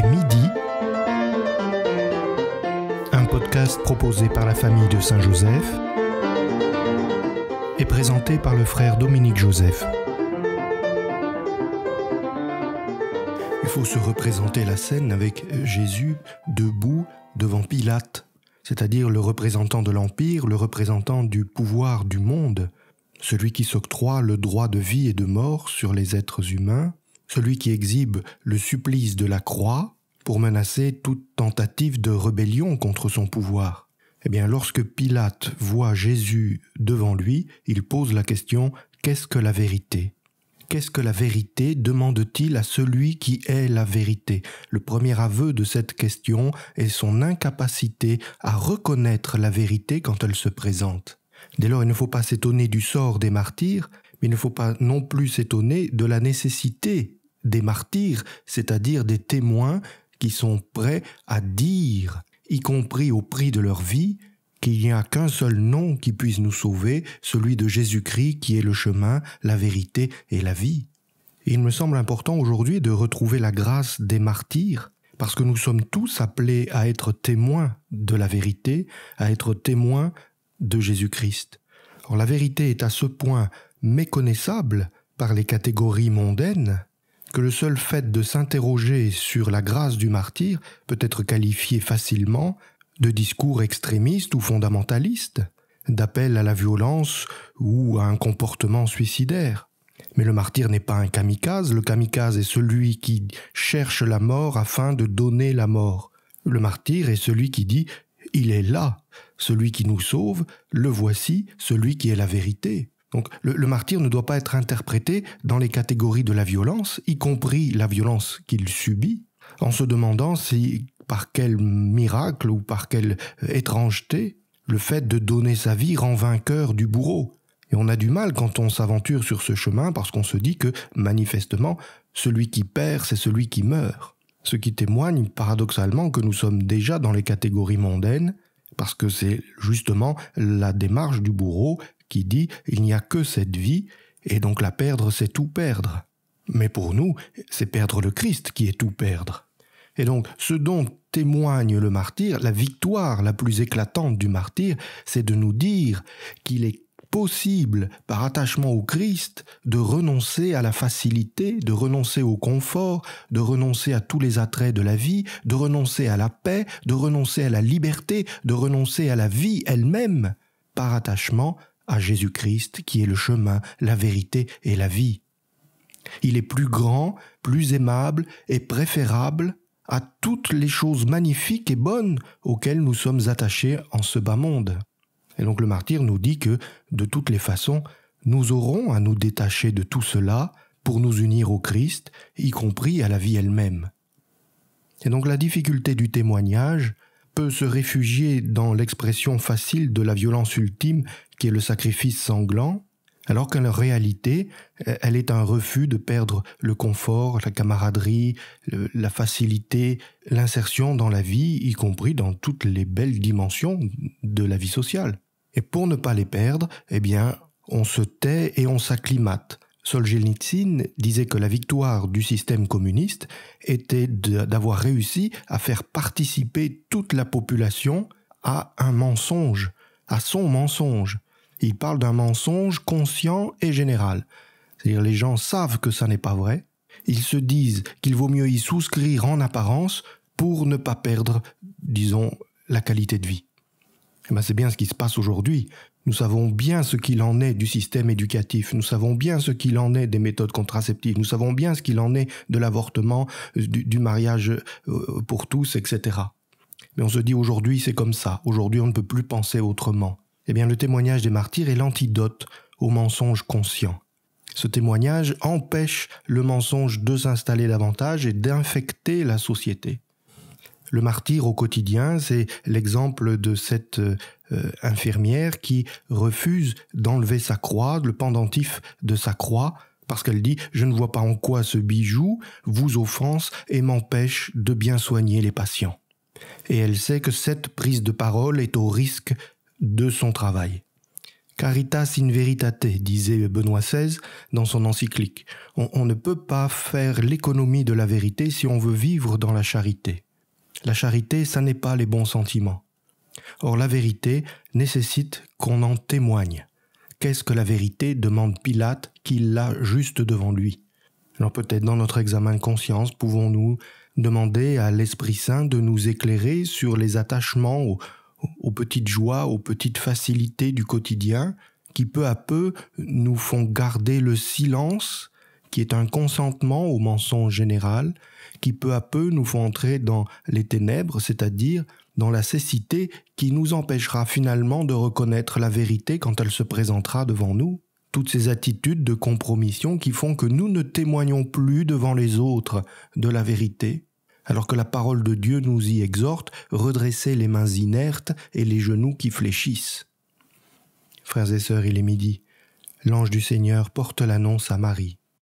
midi. Un podcast proposé par la famille de Saint-Joseph et présenté par le frère Dominique Joseph. Il faut se représenter la scène avec Jésus debout devant Pilate, c'est-à-dire le représentant de l'Empire, le représentant du pouvoir du monde, celui qui s'octroie le droit de vie et de mort sur les êtres humains, celui qui exhibe le supplice de la croix pour menacer toute tentative de rébellion contre son pouvoir. Eh bien, lorsque Pilate voit Jésus devant lui, il pose la question Qu'est-ce que la vérité Qu'est-ce que la vérité demande-t-il à celui qui est la vérité Le premier aveu de cette question est son incapacité à reconnaître la vérité quand elle se présente. Dès lors, il ne faut pas s'étonner du sort des martyrs, mais il ne faut pas non plus s'étonner de la nécessité des martyrs, c'est-à-dire des témoins qui sont prêts à dire, y compris au prix de leur vie, qu'il n'y a qu'un seul nom qui puisse nous sauver, celui de Jésus-Christ qui est le chemin, la vérité et la vie. il me semble important aujourd'hui de retrouver la grâce des martyrs, parce que nous sommes tous appelés à être témoins de la vérité, à être témoins de Jésus-Christ. Or la vérité est à ce point méconnaissable par les catégories mondaines que le seul fait de s'interroger sur la grâce du martyr peut être qualifié facilement de discours extrémiste ou fondamentaliste, d'appel à la violence ou à un comportement suicidaire. Mais le martyr n'est pas un kamikaze, le kamikaze est celui qui cherche la mort afin de donner la mort. Le martyr est celui qui dit ⁇ Il est là, celui qui nous sauve, le voici, celui qui est la vérité ⁇ donc le, martyr ne doit pas être interprété dans les catégories de la violence, y compris la violence qu'il subit, en se demandant si par quel miracle ou par quelle euh, étrangeté le fait de donner sa vie rend vainqueur du bourreau. Et on a du mal quand on s'aventure sur ce chemin parce qu'on se dit que, manifestement, celui qui perd, c'est celui qui meurt. Ce qui témoigne paradoxalement que nous sommes déjà dans les catégories mondaines, parce que c'est justement la démarche du bourreau qui dit il n'y a que cette vie, et donc la perdre, c'est tout perdre. Mais pour nous, c'est perdre le Christ qui est tout perdre. Et donc, ce dont témoigne le martyr, la victoire la plus éclatante du martyr, c'est de nous dire qu'il est possible, par attachement au Christ, de renoncer à la facilité, de renoncer au confort, de renoncer à tous les attraits de la vie, de renoncer à la paix, de renoncer à la liberté, de renoncer à la vie elle-même, par attachement à Jésus-Christ qui est le chemin, la vérité et la vie. Il est plus grand, plus aimable et préférable à toutes les choses magnifiques et bonnes auxquelles nous sommes attachés en ce bas monde. Et donc le martyr nous dit que, de toutes les façons, nous aurons à nous détacher de tout cela pour nous unir au Christ, y compris à la vie elle-même. Et donc la difficulté du témoignage, peut se réfugier dans l'expression facile de la violence ultime qui est le sacrifice sanglant, alors qu'en réalité, elle est un refus de perdre le confort, la camaraderie, la facilité, l'insertion dans la vie, y compris dans toutes les belles dimensions de la vie sociale. Et pour ne pas les perdre, eh bien, on se tait et on s'acclimate. Solzhenitsyn disait que la victoire du système communiste était d'avoir réussi à faire participer toute la population à un mensonge, à son mensonge. Il parle d'un mensonge conscient et général. C'est-à-dire les gens savent que ça n'est pas vrai, ils se disent qu'il vaut mieux y souscrire en apparence pour ne pas perdre, disons, la qualité de vie. Eh ben, c'est bien ce qui se passe aujourd'hui. Nous savons bien ce qu'il en est du système éducatif, nous savons bien ce qu'il en est des méthodes contraceptives, nous savons bien ce qu'il en est de l'avortement, euh, du, du, mariage euh, pour tous, etc. Mais on se dit aujourd'hui c'est comme ça, aujourd'hui on ne peut plus penser autrement. Eh bien le témoignage des martyrs est l'antidote au mensonge conscient. Ce témoignage empêche le mensonge de s'installer davantage et d'infecter la société le martyr au quotidien, c'est l'exemple de cette euh, infirmière qui refuse d'enlever sa croix, le pendentif de sa croix, parce qu'elle dit Je ne vois pas en quoi ce bijou vous offense et m'empêche de bien soigner les patients. Et elle sait que cette prise de parole est au risque de son travail. Caritas in veritate, disait Benoît XVI dans son encyclique. on ne peut pas faire l'économie de la vérité si on veut vivre dans la charité. La charité, ça n'est pas les bons sentiments. Or la vérité nécessite qu'on en témoigne. Qu'est-ce que la vérité demande Pilate qu'il l'a juste devant lui Alors peut-être dans notre examen de conscience pouvons-nous demander à l'Esprit Saint de nous éclairer sur les attachements aux, petites joies, aux petites facilités du quotidien qui peu à peu nous font garder le silence qui est un consentement au mensonge général, qui peu à peu nous font entrer dans les ténèbres, c'est-à-dire dans la cécité qui nous empêchera finalement de reconnaître la vérité quand elle se présentera devant nous. Toutes ces attitudes de compromission qui font que nous ne témoignons plus devant les autres de la vérité, alors que la parole de Dieu nous y exhorte, redressez les mains inertes et les genoux qui fléchissent. Frères et sœurs, il est midi. L'ange du Seigneur porte l'annonce à Marie.